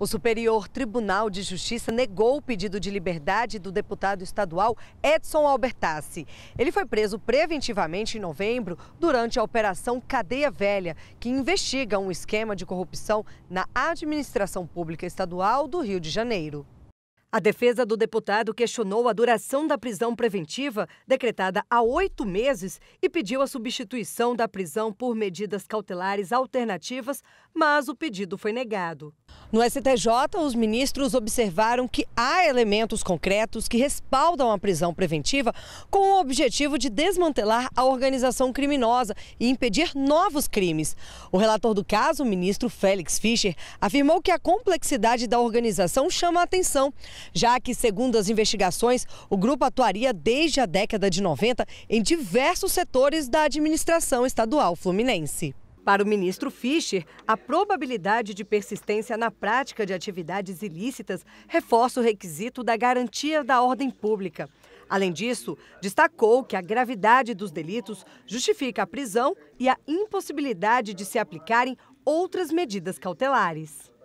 O Superior Tribunal de Justiça negou o pedido de liberdade do deputado estadual Edson Albertassi. Ele foi preso preventivamente em novembro durante a Operação Cadeia Velha, que investiga um esquema de corrupção na administração pública estadual do Rio de Janeiro. A defesa do deputado questionou a duração da prisão preventiva, decretada há oito meses, e pediu a substituição da prisão por medidas cautelares alternativas, mas o pedido foi negado. No STJ, os ministros observaram que há elementos concretos que respaldam a prisão preventiva com o objetivo de desmantelar a organização criminosa e impedir novos crimes. O relator do caso, o ministro Félix Fischer, afirmou que a complexidade da organização chama a atenção, já que, segundo as investigações, o grupo atuaria desde a década de 90 em diversos setores da administração estadual fluminense. Para o ministro Fischer, a probabilidade de persistência na prática de atividades ilícitas reforça o requisito da garantia da ordem pública. Além disso, destacou que a gravidade dos delitos justifica a prisão e a impossibilidade de se aplicarem outras medidas cautelares.